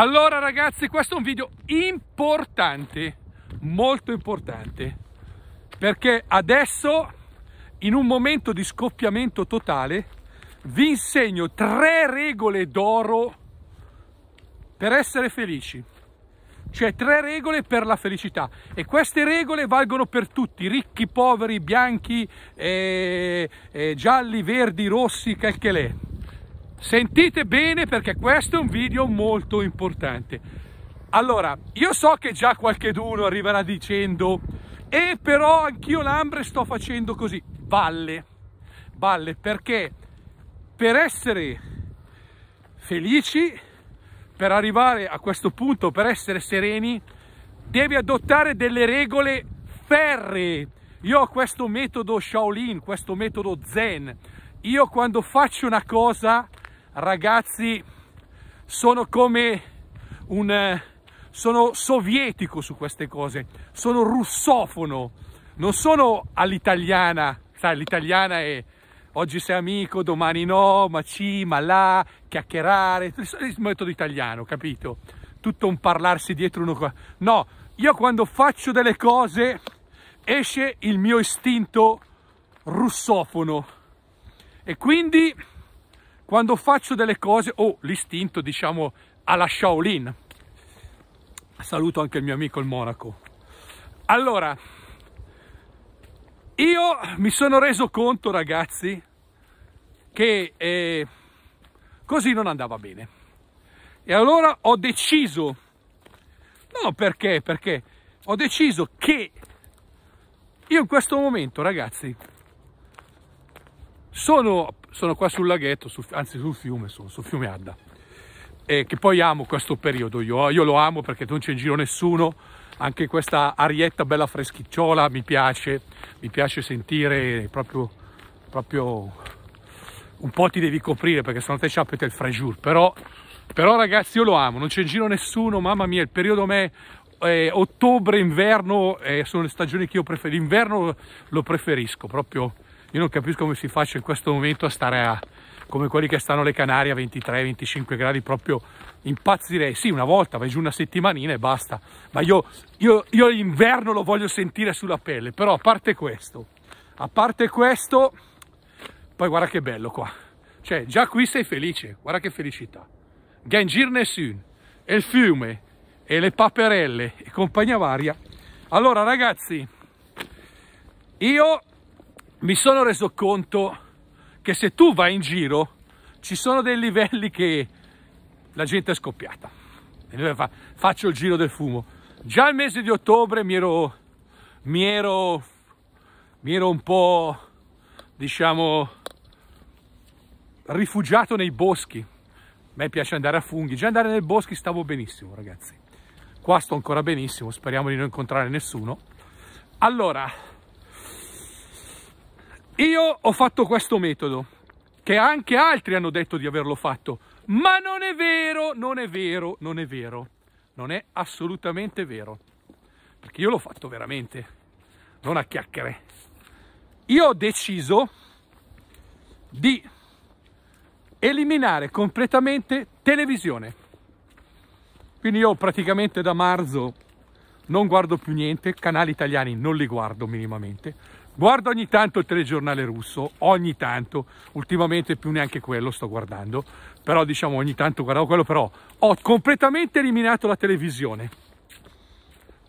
Allora ragazzi, questo è un video importante, molto importante, perché adesso, in un momento di scoppiamento totale, vi insegno tre regole d'oro per essere felici. Cioè tre regole per la felicità e queste regole valgono per tutti, ricchi, poveri, bianchi, eh, eh, gialli, verdi, rossi, quel che l'è. Sentite bene perché questo è un video molto importante. Allora, io so che già qualche d'uno arriverà dicendo e eh, però anch'io l'ambre sto facendo così. Balle, balle perché per essere felici, per arrivare a questo punto, per essere sereni, devi adottare delle regole ferree. Io ho questo metodo Shaolin, questo metodo Zen. Io quando faccio una cosa ragazzi sono come un sono sovietico su queste cose sono russofono non sono all'italiana sai l'italiana è oggi sei amico domani no ma ci ma là chiacchierare il metodo italiano capito tutto un parlarsi dietro uno qua no io quando faccio delle cose esce il mio istinto russofono e quindi quando faccio delle cose o oh, l'istinto, diciamo, alla Shaolin. Saluto anche il mio amico il Monaco. Allora, io mi sono reso conto, ragazzi, che eh, così non andava bene. E allora ho deciso, no perché, perché ho deciso che io in questo momento, ragazzi, sono sono qua sul laghetto, su, anzi sul fiume, sono, sul fiume Adda. E che poi amo questo periodo, io, io lo amo perché non c'è in giro nessuno, anche questa arietta bella freschicciola mi piace, mi piace sentire proprio, proprio un po' ti devi coprire perché sennò te ci appete il frajour, però, però ragazzi io lo amo, non c'è in giro nessuno, mamma mia, il periodo me è eh, ottobre, inverno eh, sono le stagioni che io preferisco, l'inverno lo preferisco proprio io non capisco come si faccia in questo momento a stare a, come quelli che stanno alle Canarie a 23-25 gradi, proprio impazzirei. Sì, una volta vai giù una settimanina e basta. Ma io, io, io l'inverno lo voglio sentire sulla pelle, però a parte questo, a parte questo, poi guarda che bello qua. Cioè, già qui sei felice, guarda che felicità. Gengir Nessun, e il fiume, e le paperelle, e compagnia varia. Allora ragazzi, io mi sono reso conto che se tu vai in giro ci sono dei livelli che la gente è scoppiata. Faccio il giro del fumo. Già il mese di ottobre mi ero, mi ero, mi ero un po', diciamo, rifugiato nei boschi. A me piace andare a funghi. Già andare nei boschi stavo benissimo, ragazzi. Qua sto ancora benissimo, speriamo di non incontrare nessuno. Allora, io ho fatto questo metodo, che anche altri hanno detto di averlo fatto, ma non è vero, non è vero, non è vero, non è assolutamente vero, perché io l'ho fatto veramente, non a chiacchiere. Io ho deciso di eliminare completamente televisione. Quindi io praticamente da marzo non guardo più niente, canali italiani non li guardo minimamente, Guardo ogni tanto il telegiornale russo, ogni tanto, ultimamente più neanche quello sto guardando, però diciamo ogni tanto guardavo quello, però ho completamente eliminato la televisione,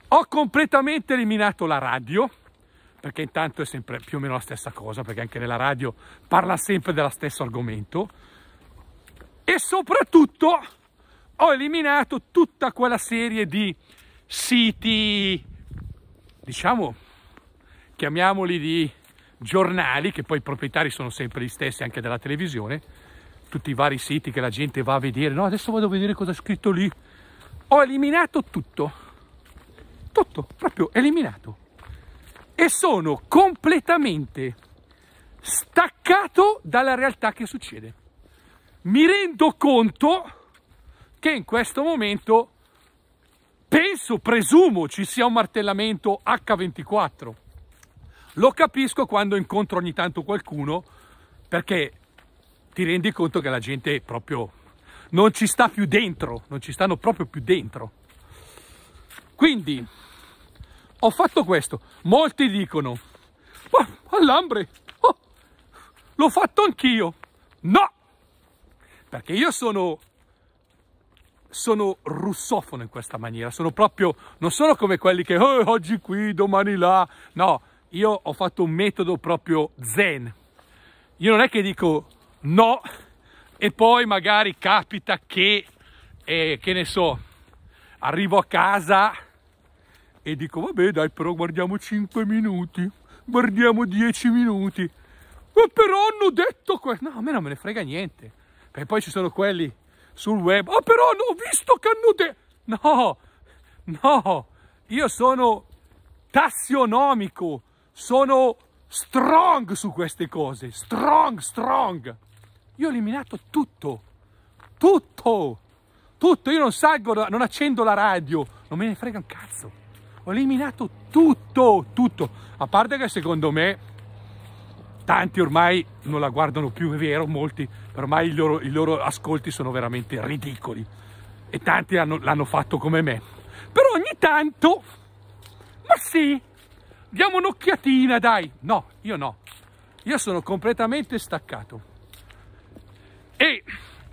ho completamente eliminato la radio, perché intanto è sempre più o meno la stessa cosa, perché anche nella radio parla sempre dello stesso argomento, e soprattutto ho eliminato tutta quella serie di siti, diciamo, chiamiamoli di giornali, che poi i proprietari sono sempre gli stessi anche della televisione, tutti i vari siti che la gente va a vedere, no adesso vado a vedere cosa è scritto lì, ho eliminato tutto, tutto, proprio eliminato, e sono completamente staccato dalla realtà che succede. Mi rendo conto che in questo momento penso, presumo ci sia un martellamento H24 lo capisco quando incontro ogni tanto qualcuno perché ti rendi conto che la gente proprio non ci sta più dentro, non ci stanno proprio più dentro. Quindi ho fatto questo. Molti dicono, ma all'ambre, oh, l'ho fatto anch'io. No, perché io sono, sono russofono in questa maniera, sono proprio, non sono come quelli che oh, oggi qui, domani là, no, io ho fatto un metodo proprio zen. Io non è che dico no e poi magari capita che, eh, che ne so, arrivo a casa e dico vabbè dai però guardiamo 5 minuti, guardiamo 10 minuti. Ma però hanno detto questo. No, a me non me ne frega niente. Perché poi ci sono quelli sul web. Ah, oh, però ho visto che hanno detto... No, no, io sono tassionomico sono strong su queste cose, strong, strong. Io ho eliminato tutto, tutto, tutto. Io non salgo, non accendo la radio, non me ne frega un cazzo. Ho eliminato tutto, tutto. A parte che secondo me tanti ormai non la guardano più, è vero, molti, ormai i loro, i loro ascolti sono veramente ridicoli. E tanti l'hanno fatto come me. Però ogni tanto, ma sì, diamo un'occhiatina, dai. No, io no. Io sono completamente staccato. E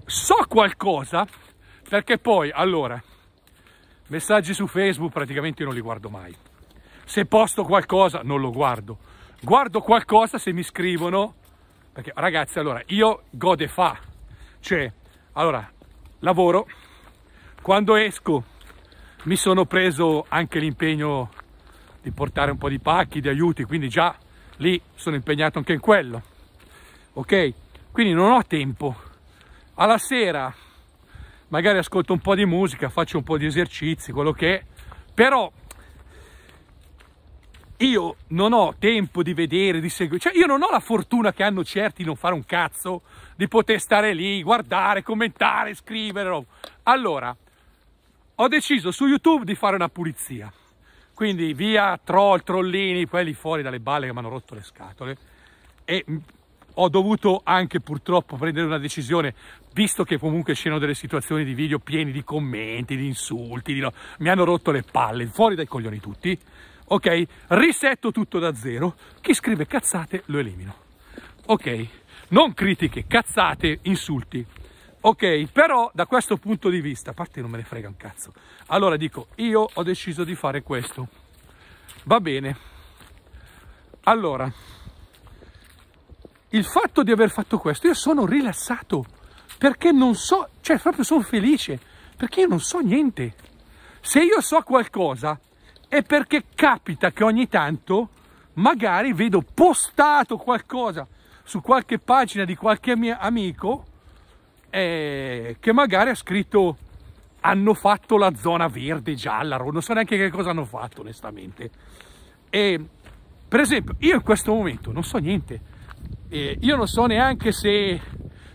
so qualcosa perché poi, allora, messaggi su Facebook praticamente io non li guardo mai. Se posto qualcosa non lo guardo. Guardo qualcosa se mi scrivono, perché ragazzi, allora, io gode fa. Cioè, allora, lavoro, quando esco mi sono preso anche l'impegno di portare un po' di pacchi, di aiuti, quindi già lì sono impegnato anche in quello. Ok? Quindi non ho tempo. Alla sera magari ascolto un po' di musica, faccio un po' di esercizi, quello che è, però io non ho tempo di vedere, di seguire, cioè io non ho la fortuna che hanno certi di non fare un cazzo, di poter stare lì, guardare, commentare, scrivere. Allora, ho deciso su YouTube di fare una pulizia. Quindi via troll, trollini, quelli fuori dalle balle che mi hanno rotto le scatole. E mm, ho dovuto anche purtroppo prendere una decisione, visto che comunque c'erano delle situazioni di video pieni di commenti, di insulti, di no, mi hanno rotto le palle, fuori dai coglioni tutti, ok? Risetto tutto da zero, chi scrive cazzate lo elimino, ok? Non critiche, cazzate, insulti, Ok, però da questo punto di vista, a parte non me ne frega un cazzo. Allora dico, io ho deciso di fare questo. Va bene. Allora, il fatto di aver fatto questo, io sono rilassato perché non so, cioè proprio sono felice perché io non so niente. Se io so qualcosa è perché capita che ogni tanto magari vedo postato qualcosa su qualche pagina di qualche mio amico eh, che magari ha scritto hanno fatto la zona verde, gialla, non so neanche che cosa hanno fatto onestamente. E, per esempio, io in questo momento non so niente, eh, io non so neanche se,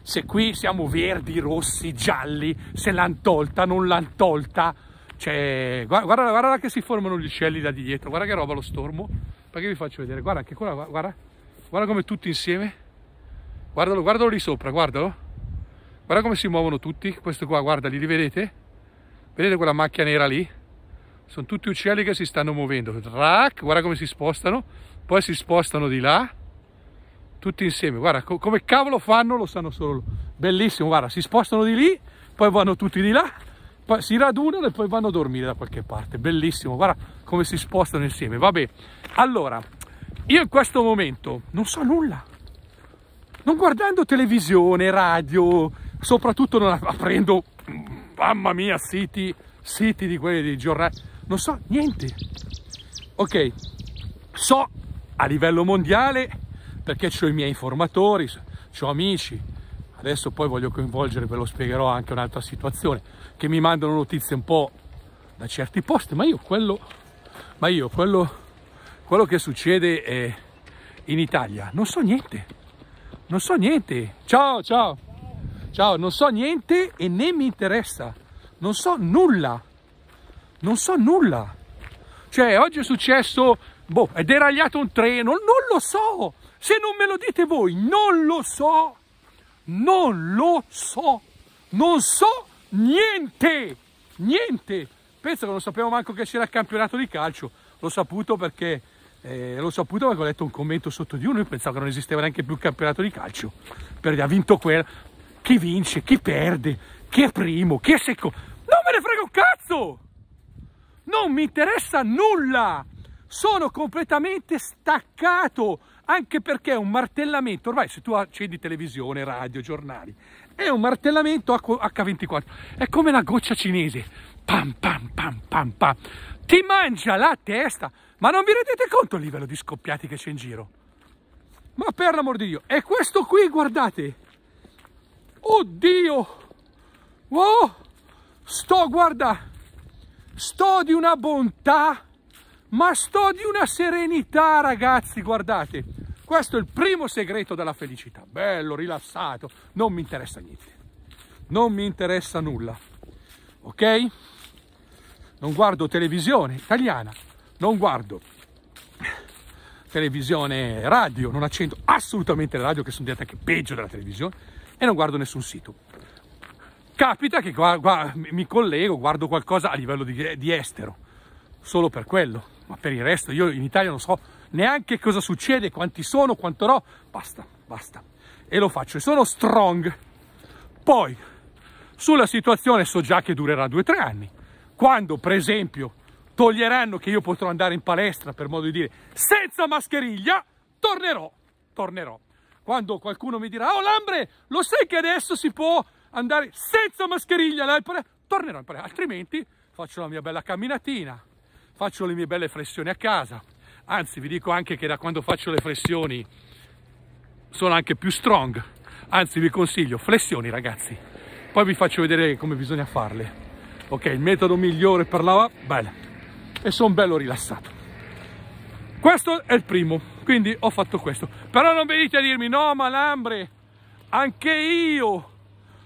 se qui siamo verdi, rossi, gialli, se l'hanno tolta, non l'hanno tolta, cioè, guarda, guarda che si formano gli uccelli da dietro, guarda che roba lo stormo, perché vi faccio vedere, guarda anche quella, guarda, guarda come tutti insieme, guardalo, guardalo lì sopra, guardalo, guarda come si muovono tutti questo qua guarda li vedete vedete quella macchia nera lì sono tutti uccelli che si stanno muovendo Trac, guarda come si spostano poi si spostano di là tutti insieme guarda co come cavolo fanno lo sanno solo loro. bellissimo guarda si spostano di lì poi vanno tutti di là poi si radunano e poi vanno a dormire da qualche parte bellissimo guarda come si spostano insieme vabbè allora io in questo momento non so nulla non guardando televisione radio soprattutto non aprendo, mamma mia, siti, siti di quelli di giornali, non so niente. Ok, so a livello mondiale perché ho i miei informatori, ho amici, adesso poi voglio coinvolgere, ve lo spiegherò anche un'altra situazione, che mi mandano notizie un po' da certi posti, ma io quello, ma io quello, quello che succede in Italia non so niente, non so niente. Ciao, ciao! Ciao, non so niente e né mi interessa. Non so nulla. Non so nulla. Cioè, oggi è successo, boh, è deragliato un treno, non lo so. Se non me lo dite voi, non lo so. Non lo so. Non so niente. Niente. Penso che non sapevo manco che c'era il campionato di calcio. L'ho saputo perché eh, l'ho saputo perché ho letto un commento sotto di uno e pensavo che non esisteva neanche più il campionato di calcio. Per, ha vinto quella chi vince, chi perde, chi è primo, chi è secondo. Non me ne frega un cazzo! Non mi interessa nulla! Sono completamente staccato, anche perché è un martellamento. Ormai se tu accendi televisione, radio, giornali, è un martellamento H24. È come la goccia cinese. Pam, pam, pam, pam, pam. Ti mangia la testa. Ma non vi rendete conto il livello di scoppiati che c'è in giro? Ma per l'amor di Dio. E questo qui, guardate, Oddio! Wow! Sto, guarda, sto di una bontà, ma sto di una serenità, ragazzi, guardate. Questo è il primo segreto della felicità. Bello, rilassato, non mi interessa niente. Non mi interessa nulla. Ok? Non guardo televisione italiana, non guardo televisione radio, non accendo assolutamente la radio che sono detta anche peggio della televisione e non guardo nessun sito. Capita che qua, qua, mi collego, guardo qualcosa a livello di, di estero, solo per quello, ma per il resto io in Italia non so neanche cosa succede, quanti sono, quanto no, basta, basta. E lo faccio e sono strong. Poi, sulla situazione so già che durerà due o tre anni. Quando, per esempio, toglieranno che io potrò andare in palestra, per modo di dire, senza mascheriglia, tornerò, tornerò quando qualcuno mi dirà, oh Lambre, lo sai che adesso si può andare senza mascheriglia Tornerò in Alparea, altrimenti faccio la mia bella camminatina, faccio le mie belle flessioni a casa. Anzi, vi dico anche che da quando faccio le flessioni sono anche più strong. Anzi, vi consiglio, flessioni ragazzi. Poi vi faccio vedere come bisogna farle. Ok, il metodo migliore per la... Bella. E sono bello rilassato questo è il primo quindi ho fatto questo però non venite a dirmi no malambre anche io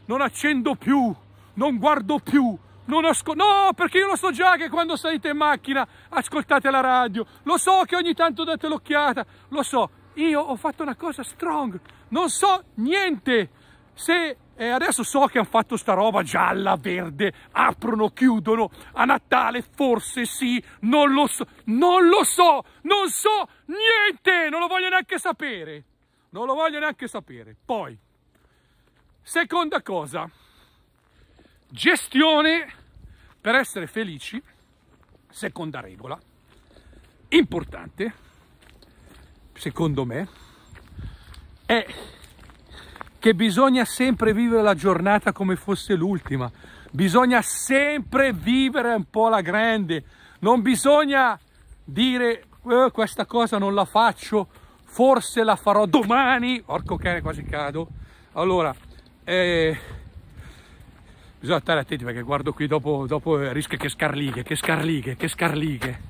non accendo più non guardo più non ascolto no perché io lo so già che quando salite in macchina ascoltate la radio lo so che ogni tanto date l'occhiata lo so io ho fatto una cosa strong non so niente se e adesso so che hanno fatto sta roba gialla, verde, aprono, chiudono, a Natale forse sì, non lo so, non lo so, non so niente, non lo voglio neanche sapere, non lo voglio neanche sapere. Poi, seconda cosa, gestione per essere felici, seconda regola, importante, secondo me, è che bisogna sempre vivere la giornata come fosse l'ultima, bisogna sempre vivere un po' la grande, non bisogna dire eh, questa cosa non la faccio, forse la farò domani, orco cane quasi cado, allora eh, bisogna stare attenti perché guardo qui dopo, dopo eh, rischia che scarlighe, che scarlighe, che scarlighe,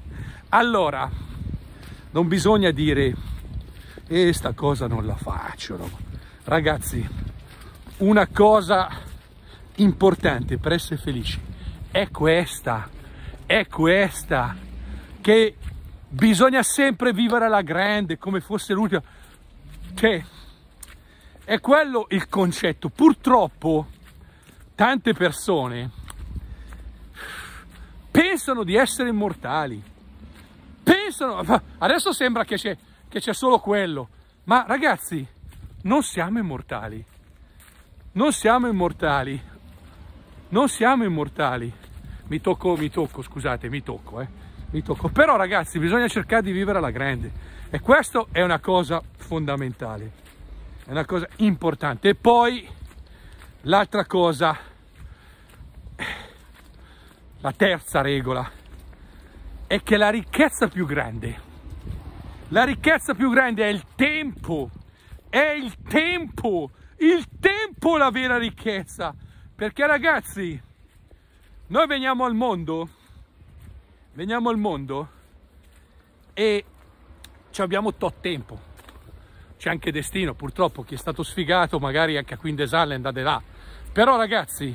allora non bisogna dire questa eh, cosa non la faccio, no? Ragazzi, una cosa importante per essere felici è questa, è questa, che bisogna sempre vivere alla grande come fosse l'ultima. Cioè, è quello il concetto. Purtroppo tante persone pensano di essere immortali. Pensano, adesso sembra che c'è, che c'è solo quello, ma ragazzi, non siamo immortali. Non siamo immortali. Non siamo immortali. Mi tocco, mi tocco, scusate, mi tocco, eh. Mi tocco. Però ragazzi, bisogna cercare di vivere alla grande. E questo è una cosa fondamentale. È una cosa importante. E poi l'altra cosa, la terza regola, è che la ricchezza più grande, la ricchezza più grande è il tempo è il tempo, il tempo la vera ricchezza, perché ragazzi, noi veniamo al mondo, veniamo al mondo e ci abbiamo tot tempo, c'è anche destino purtroppo, chi è stato sfigato magari anche a in Desal è andato là, però ragazzi,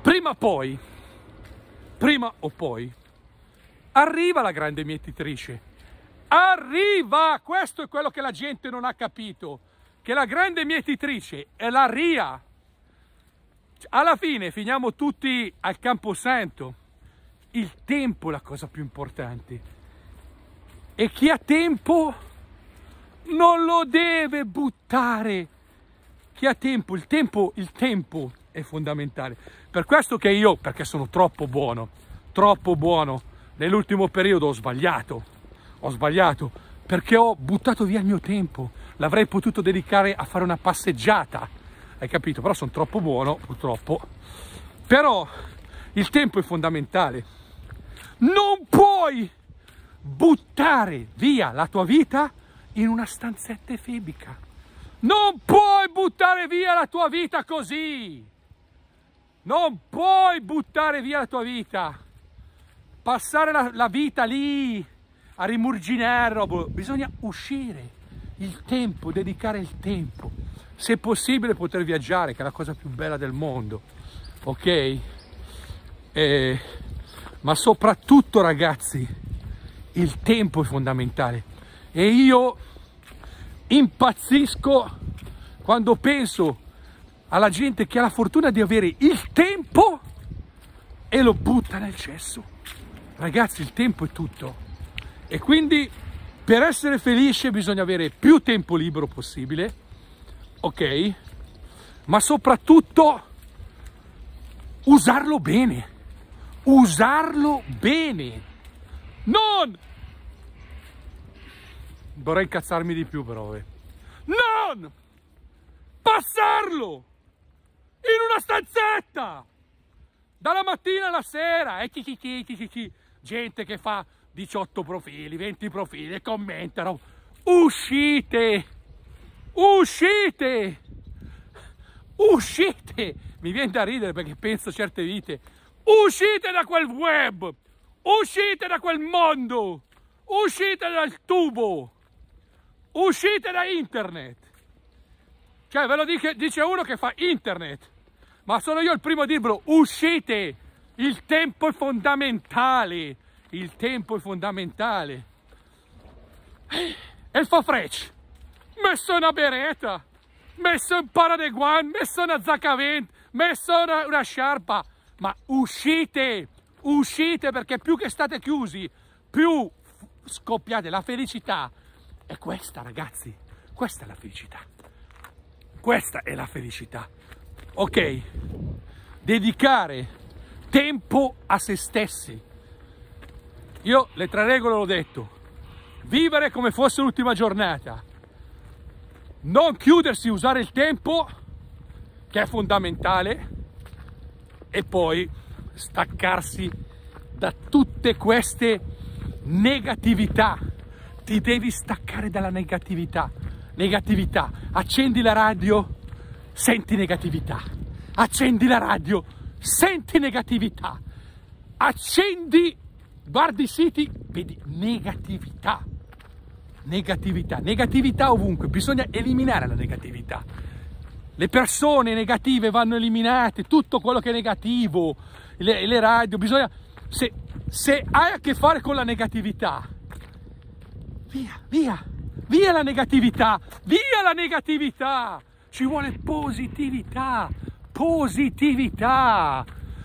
prima o poi, prima o poi, arriva la grande mietitrice, arriva. Questo è quello che la gente non ha capito, che la grande mietitrice è la RIA. Alla fine finiamo tutti al Camposanto. Il tempo è la cosa più importante. E chi ha tempo non lo deve buttare. Chi ha tempo, il tempo, il tempo è fondamentale. Per questo che io, perché sono troppo buono, troppo buono, nell'ultimo periodo ho sbagliato ho sbagliato, perché ho buttato via il mio tempo, l'avrei potuto dedicare a fare una passeggiata, hai capito? Però sono troppo buono, purtroppo. Però il tempo è fondamentale. Non puoi buttare via la tua vita in una stanzetta efebica. Non puoi buttare via la tua vita così. Non puoi buttare via la tua vita. Passare la, la vita lì a rimurginare, roba. bisogna uscire, il tempo, dedicare il tempo. Se possibile poter viaggiare, che è la cosa più bella del mondo, ok? E... Eh, ma soprattutto ragazzi, il tempo è fondamentale. E io impazzisco quando penso alla gente che ha la fortuna di avere il tempo e lo butta nel cesso. Ragazzi, il tempo è tutto. E quindi per essere felice bisogna avere più tempo libero possibile, ok? Ma soprattutto usarlo bene, usarlo bene, non... vorrei incazzarmi di più però, eh. Non passarlo in una stanzetta dalla mattina alla sera e eh, chi chi chi chi chi gente che fa 18 profili, 20 profili e commentano. Uscite! Uscite! Uscite! Mi viene da ridere perché penso a certe vite. Uscite da quel web! Uscite da quel mondo! Uscite dal tubo! Uscite da internet! Cioè, ve lo dice, dice uno che fa internet, ma sono io il primo a dirvelo, uscite! Il tempo è fondamentale! il tempo è fondamentale. E il fa freccia, messo una beretta, messo un paradeguan, messo una zaccavent, messo una, una sciarpa, ma uscite, uscite perché più che state chiusi, più scoppiate. La felicità è questa ragazzi, questa è la felicità, questa è la felicità. Ok, dedicare tempo a se stessi, io le tre regole l'ho detto. Vivere come fosse l'ultima giornata. Non chiudersi, usare il tempo, che è fondamentale. E poi staccarsi da tutte queste negatività. Ti devi staccare dalla negatività. Negatività. Accendi la radio, senti negatività. Accendi la radio, senti negatività. Accendi guardi i siti, vedi negatività, negatività, negatività ovunque, bisogna eliminare la negatività. Le persone negative vanno eliminate, tutto quello che è negativo, le, le radio, bisogna... Se, se hai a che fare con la negatività, via, via, via la negatività, via la negatività, ci vuole positività, positività.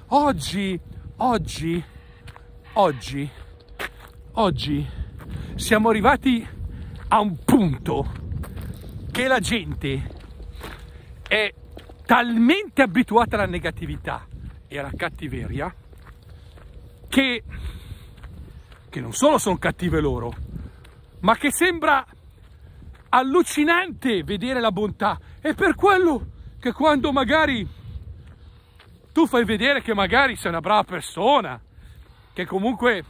Oggi, oggi oggi, oggi siamo arrivati a un punto che la gente è talmente abituata alla negatività e alla cattiveria che, che non solo sono cattive loro, ma che sembra allucinante vedere la bontà. È per quello che quando magari tu fai vedere che magari sei una brava persona, che comunque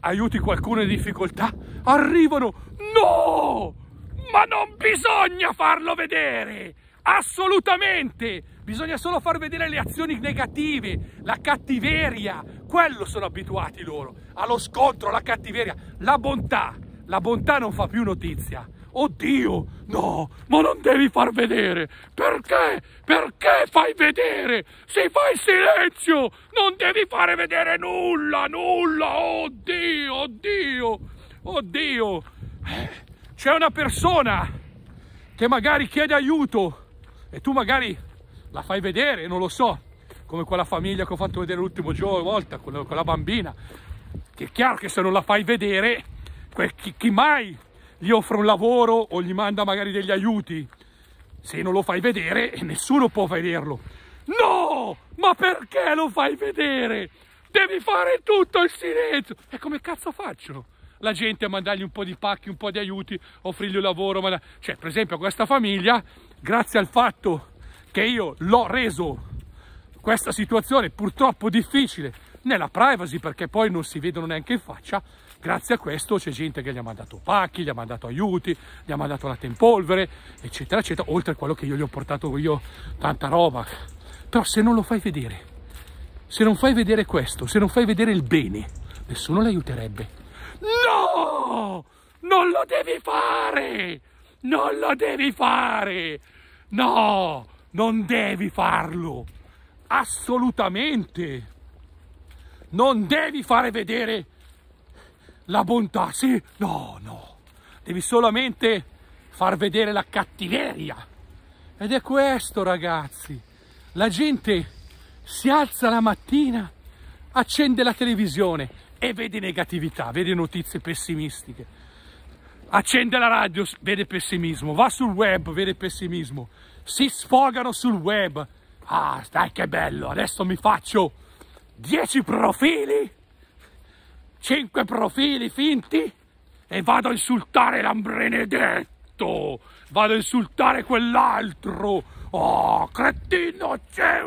aiuti qualcuno in difficoltà, arrivano. No! Ma non bisogna farlo vedere! Assolutamente! Bisogna solo far vedere le azioni negative, la cattiveria. Quello sono abituati loro, allo scontro, alla cattiveria. La bontà, la bontà non fa più notizia. Oddio, no, ma non devi far vedere. Perché? Perché fai vedere? Se fai silenzio, non devi fare vedere nulla, nulla. Oddio, oddio, oddio. C'è una persona che magari chiede aiuto e tu magari la fai vedere, non lo so, come quella famiglia che ho fatto vedere l'ultimo giorno, volta, quella, quella bambina. Che è chiaro che se non la fai vedere, chi, chi mai gli offre un lavoro o gli manda magari degli aiuti. Se non lo fai vedere, nessuno può vederlo. No! Ma perché lo fai vedere? Devi fare tutto il silenzio! E come cazzo faccio? La gente a mandargli un po' di pacchi, un po' di aiuti, offrirgli un lavoro. Manda... Cioè, per esempio, a questa famiglia, grazie al fatto che io l'ho reso questa situazione purtroppo difficile nella privacy perché poi non si vedono neanche in faccia, Grazie a questo c'è gente che gli ha mandato pacchi, gli ha mandato aiuti, gli ha mandato latte in polvere, eccetera, eccetera, oltre a quello che io gli ho portato io, tanta roba. Però se non lo fai vedere, se non fai vedere questo, se non fai vedere il bene, nessuno le aiuterebbe. No! Non lo devi fare! Non lo devi fare! No! Non devi farlo! Assolutamente! Non devi fare vedere la bontà, sì, no, no, devi solamente far vedere la cattiveria. Ed è questo, ragazzi. La gente si alza la mattina, accende la televisione e vede negatività, vede notizie pessimistiche. Accende la radio, vede pessimismo, va sul web, vede pessimismo. Si sfogano sul web. Ah, stai che bello, adesso mi faccio 10 profili cinque profili finti e vado a insultare l'ambrenedetto, vado a insultare quell'altro, oh, cretino, c'è...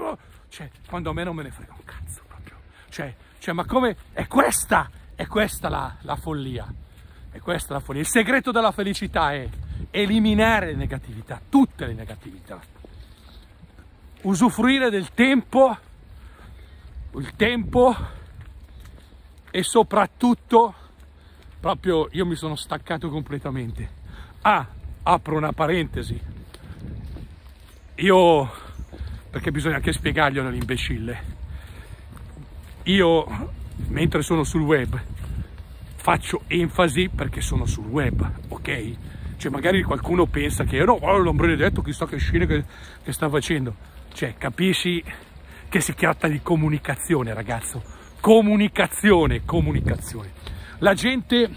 Cioè, quando a me non me ne frega un cazzo proprio. Cioè, cioè ma come, è questa, è questa la, la follia, è questa la follia. Il segreto della felicità è eliminare le negatività, tutte le negatività. Usufruire del tempo, il tempo e soprattutto proprio io mi sono staccato completamente. Ah, apro una parentesi. Io, perché bisogna anche spiegarglielo all'imbecille, io mentre sono sul web faccio enfasi perché sono sul web, ok? Cioè magari qualcuno pensa che no, oh, l'ombrello detto chissà che scene che, che sta facendo. Cioè, capisci che si tratta di comunicazione, ragazzo comunicazione, comunicazione. La gente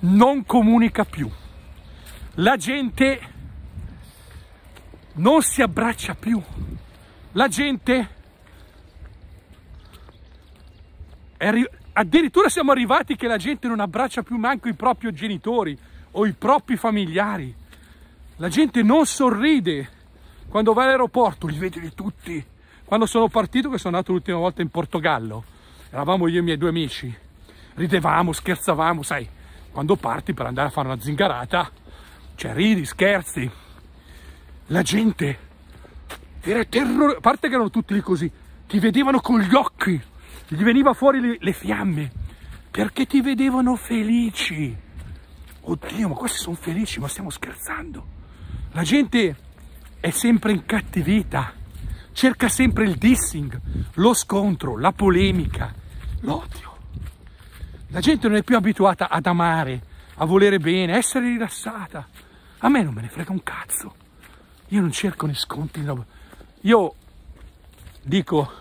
non comunica più, la gente non si abbraccia più, la gente addirittura siamo arrivati che la gente non abbraccia più manco i propri genitori o i propri familiari. La gente non sorride. Quando va all'aeroporto li vedi tutti. Quando sono partito, che sono andato l'ultima volta in Portogallo, eravamo io e i miei due amici, ridevamo, scherzavamo, sai, quando parti per andare a fare una zingarata, cioè ridi, scherzi, la gente era terrore, a parte che erano tutti lì così, ti vedevano con gli occhi, gli veniva fuori le, le fiamme, perché ti vedevano felici. Oddio, ma questi sono felici, ma stiamo scherzando. La gente è sempre incattivita, cerca sempre il dissing, lo scontro, la polemica, l'odio. La gente non è più abituata ad amare, a volere bene, a essere rilassata. A me non me ne frega un cazzo. Io non cerco né sconti. Io dico,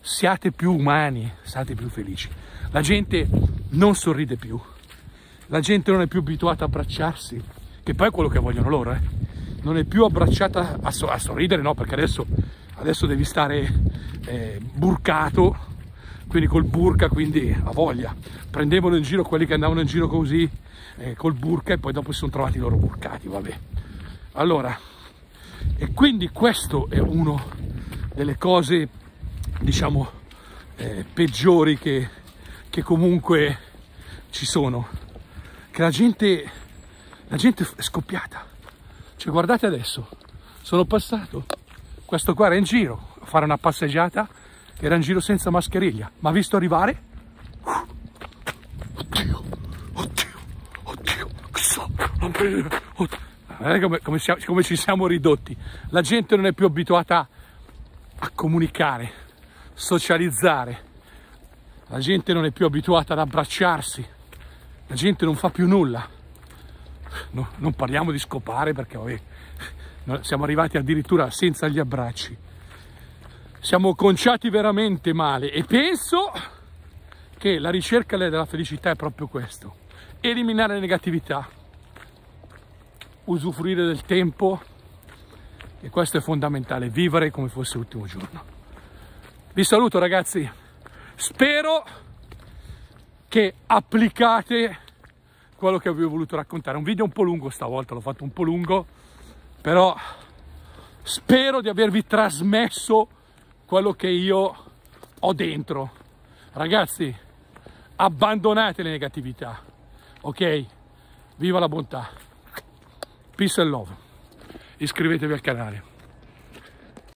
siate più umani, siate più felici. La gente non sorride più. La gente non è più abituata a abbracciarsi, che poi è quello che vogliono loro, eh. Non è più abbracciata a, so a sorridere, no, perché adesso, adesso devi stare eh, burcato quindi col burka, quindi a voglia. Prendevano in giro quelli che andavano in giro così, eh, col burka e poi dopo si sono trovati loro burcati, vabbè. Allora, e quindi questo è uno delle cose, diciamo, eh, peggiori che, che comunque ci sono. Che la gente, la gente è scoppiata. Cioè, guardate adesso, sono passato, questo qua era in giro a fare una passeggiata che era in giro senza mascheriglia, ma visto arrivare... oddio, oddio, oddio, chissà, oddio. Eh, come, come, come ci siamo ridotti. La gente non è più abituata a comunicare, socializzare. La gente non è più abituata ad abbracciarsi. La gente non fa più nulla. No, non parliamo di scopare perché vabbè, siamo arrivati addirittura senza gli abbracci siamo conciati veramente male e penso che la ricerca della felicità è proprio questo, eliminare le negatività, usufruire del tempo e questo è fondamentale, vivere come fosse l'ultimo giorno. Vi saluto ragazzi, spero che applicate quello che vi ho voluto raccontare, un video un po' lungo stavolta, l'ho fatto un po' lungo, però spero di avervi trasmesso quello che io ho dentro. Ragazzi, abbandonate le negatività, ok? Viva la bontà. Peace and love. Iscrivetevi al canale.